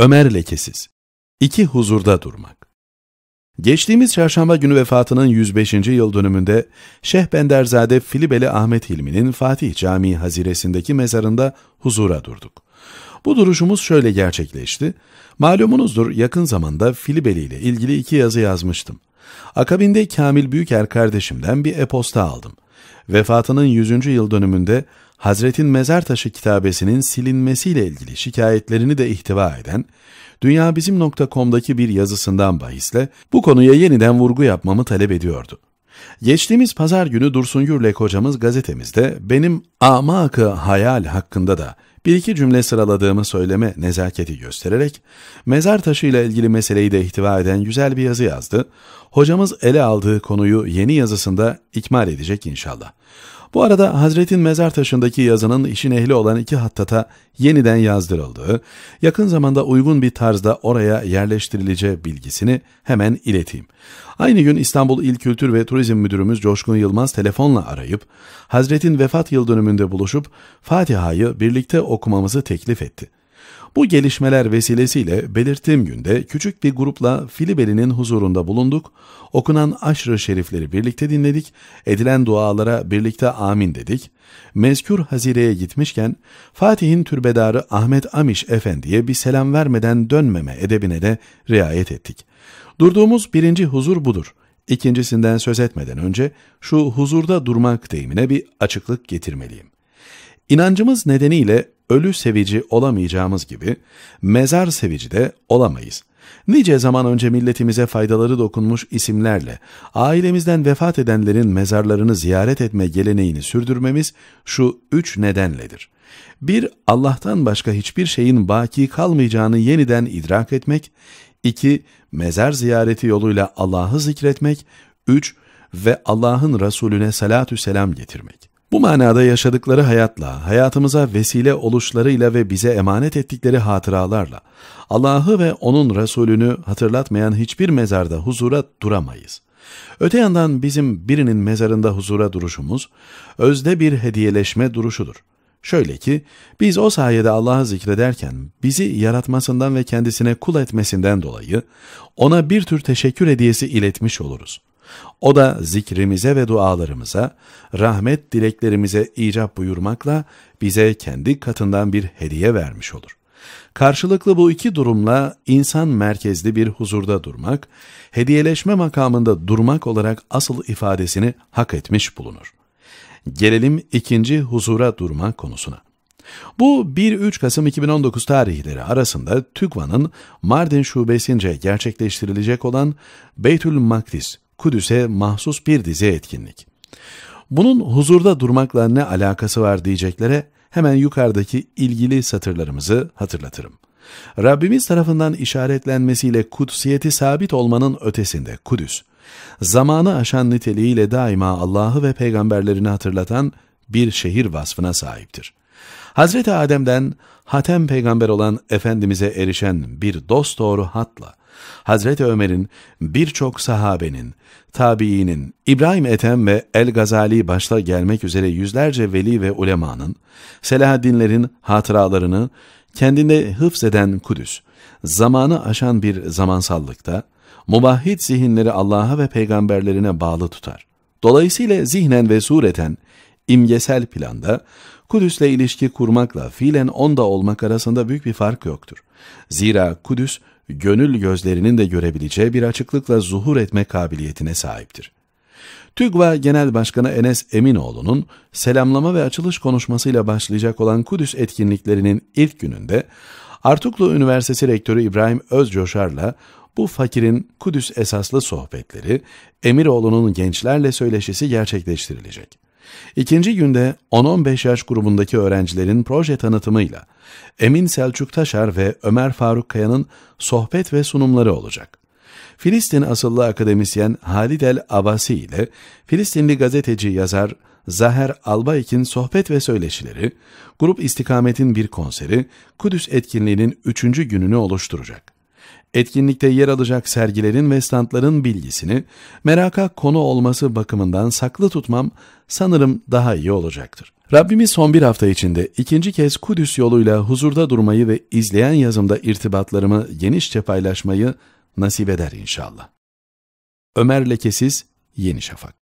Ömer lekesiz. İki huzurda durmak. Geçtiğimiz çarşamba günü vefatının 105. yıl dönümünde Şeyh Benderzade Filibeli Ahmet Hilmi'nin Fatih Camii haziresindeki mezarında huzura durduk. Bu duruşumuz şöyle gerçekleşti. Malumunuzdur yakın zamanda Filibeli ile ilgili iki yazı yazmıştım. Akabinde Kamil Büyüker kardeşimden bir e-posta aldım. Vefatının 100. yıl dönümünde Hazretin Mezar Taşı kitabesinin silinmesiyle ilgili şikayetlerini de ihtiva eden dünyabizim.com'daki bir yazısından bahisle bu konuya yeniden vurgu yapmamı talep ediyordu. Geçtiğimiz pazar günü Dursun Gürlek hocamız gazetemizde benim amak hayal hakkında da bir iki cümle sıraladığımı söyleme nezaketi göstererek mezar taşıyla ilgili meseleyi de ihtiva eden güzel bir yazı yazdı. Hocamız ele aldığı konuyu yeni yazısında ikmal edecek inşallah. Bu arada Hazret'in mezar taşındaki yazının işin ehli olan iki hattata yeniden yazdırıldığı, yakın zamanda uygun bir tarzda oraya yerleştirileceği bilgisini hemen ileteyim. Aynı gün İstanbul İl Kültür ve Turizm Müdürümüz Coşkun Yılmaz telefonla arayıp, Hazret'in vefat yıl dönümünde buluşup Fatiha'yı birlikte okumamızı teklif etti. Bu gelişmeler vesilesiyle belirttiğim günde küçük bir grupla Filibeli'nin huzurunda bulunduk, okunan aşrı şerifleri birlikte dinledik, edilen dualara birlikte amin dedik. Mezkür hazireye gitmişken Fatih'in türbedarı Ahmet Amiş Efendi'ye bir selam vermeden dönmeme edebine de riayet ettik. Durduğumuz birinci huzur budur. İkincisinden söz etmeden önce şu huzurda durmak deyimine bir açıklık getirmeliyim. İnancımız nedeniyle ölü sevici olamayacağımız gibi mezar sevici de olamayız. Nice zaman önce milletimize faydaları dokunmuş isimlerle ailemizden vefat edenlerin mezarlarını ziyaret etme geleneğini sürdürmemiz şu üç nedenledir. Bir Allah'tan başka hiçbir şeyin baki kalmayacağını yeniden idrak etmek. 2. Mezar ziyareti yoluyla Allah'ı zikretmek. 3. Ve Allah'ın Resulüne salatü selam getirmek. Bu manada yaşadıkları hayatla, hayatımıza vesile oluşlarıyla ve bize emanet ettikleri hatıralarla, Allah'ı ve O'nun Resulünü hatırlatmayan hiçbir mezarda huzura duramayız. Öte yandan bizim birinin mezarında huzura duruşumuz, özde bir hediyeleşme duruşudur. Şöyle ki, biz o sayede Allah'ı zikrederken, bizi yaratmasından ve kendisine kul etmesinden dolayı, ona bir tür teşekkür hediyesi iletmiş oluruz. O da zikrimize ve dualarımıza, rahmet dileklerimize icap buyurmakla bize kendi katından bir hediye vermiş olur. Karşılıklı bu iki durumla insan merkezli bir huzurda durmak, hediyeleşme makamında durmak olarak asıl ifadesini hak etmiş bulunur. Gelelim ikinci huzura durma konusuna. Bu 1-3 Kasım 2019 tarihleri arasında TÜGVA'nın Mardin Şubesince gerçekleştirilecek olan Beytül Makdis Kudüs'e mahsus bir dizi etkinlik. Bunun huzurda durmakla ne alakası var diyeceklere hemen yukarıdaki ilgili satırlarımızı hatırlatırım. Rabbimiz tarafından işaretlenmesiyle kutsiyeti sabit olmanın ötesinde Kudüs, zamanı aşan niteliğiyle daima Allah'ı ve peygamberlerini hatırlatan bir şehir vasfına sahiptir. Hazreti Adem'den Hatem peygamber olan Efendimiz'e erişen bir dost doğru hatla Hazreti Ömer'in, birçok sahabenin, tabiinin, İbrahim Ethem ve El-Gazali başta gelmek üzere yüzlerce veli ve ulemanın, Selahaddinlerin hatıralarını kendinde hıfzeden Kudüs, zamanı aşan bir zamansallıkta, mubahhid zihinleri Allah'a ve peygamberlerine bağlı tutar. Dolayısıyla zihnen ve sureten, imgesel planda Kudüs'le ilişki kurmakla fiilen onda olmak arasında büyük bir fark yoktur. Zira Kudüs, gönül gözlerinin de görebileceği bir açıklıkla zuhur etme kabiliyetine sahiptir. TÜGVA Genel Başkanı Enes Eminoğlu'nun selamlama ve açılış konuşmasıyla başlayacak olan Kudüs etkinliklerinin ilk gününde Artuklu Üniversitesi Rektörü İbrahim Özcoşar'la bu fakirin Kudüs esaslı sohbetleri, Emiroğlu'nun gençlerle söyleşisi gerçekleştirilecek. İkinci günde 10-15 yaş grubundaki öğrencilerin proje tanıtımıyla Emin Selçuk Taşar ve Ömer Faruk Kaya'nın sohbet ve sunumları olacak. Filistin asıllı akademisyen Halid El Abasi ile Filistinli gazeteci yazar Zaher Albayk'in sohbet ve söyleşileri, Grup İstikamet'in bir konseri, Kudüs etkinliğinin üçüncü gününü oluşturacak. Etkinlikte yer alacak sergilerin ve standların bilgisini meraka konu olması bakımından saklı tutmam sanırım daha iyi olacaktır. Rabbimiz son bir hafta içinde ikinci kez Kudüs yoluyla huzurda durmayı ve izleyen yazımda irtibatlarımı genişçe paylaşmayı nasip eder inşallah. Ömer Lekesiz Yeni Şafak